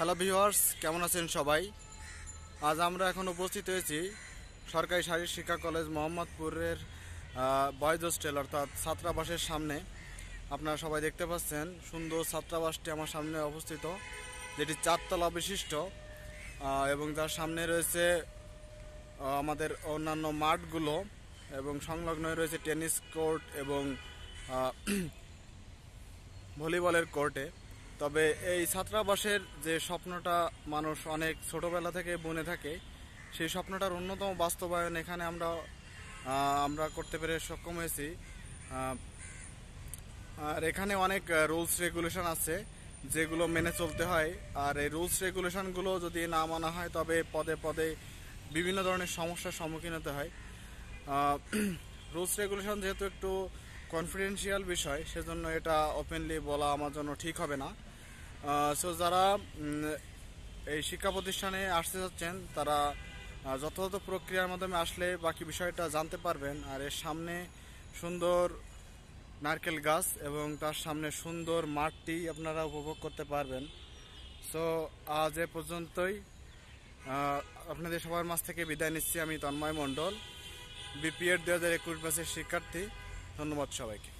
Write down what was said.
hello viewers কেমন আছেন সবাই আজ আমরা এখন উপস্থিত হয়েছি সরকারি শারীরিক শিক্ষা কলেজ মোহাম্মদপুরের বয়েজ হোস্টেল অর্থাৎ ছাত্রাবাসের সামনে আপনারা সবাই দেখতে পাচ্ছেন সুন্দর ছাত্রাবাসটি আমার সামনে অবস্থিত যেটি চারতলা বিশিষ্ট এবং তার সামনে রয়েছে আমাদের অন্যান্য মাঠগুলো এবং সংলগ্ন রয়েছে টেনিস কোর্ট এবং ভলিবলের কোর্টে তবে এই ছাত্রাবাসের যে স্বপ্নটা মানুষ অনেক ছোটবেলা থেকে বনে থাকে সেই স্বপ্নটার অন্যতম বাস্তবায়ন এখানে আমরা আমরা করতে পেরে সক্ষম হয়েছি আর এখানে অনেক রুলস রেগুলেশন আছে যেগুলো মেনে চলতে হয় আর এই রুলস রেগুলেশনগুলো যদি না মানা হয় তবে পদে পদে বিভিন্ন ধরনের সমস্যার সম্মুখীন হতে হয় রুলস রেগুলেশন যেহেতু একটু কনফিডেন্সিয়াল বিষয় সেজন্য এটা ওপেনলি বলা আমার জন্য ঠিক হবে না সো যারা এই শিক্ষা প্রতিষ্ঠানে আসতে যাচ্ছেন তারা যথাযথ প্রক্রিয়ার মাধ্যমে আসলে বাকি বিষয়টা জানতে পারবেন আর এর সামনে সুন্দর নারকেল গাছ এবং তার সামনে সুন্দর মাঠটি আপনারা উপভোগ করতে পারবেন সো আজ এ পর্যন্তই আপনাদের সবার মাছ থেকে বিদায় নিচ্ছি আমি তন্ময় মণ্ডল বিপিএড দু হাজার একুশ ব্যাচের শিক্ষার্থী ধন্যবাদ সবাইকে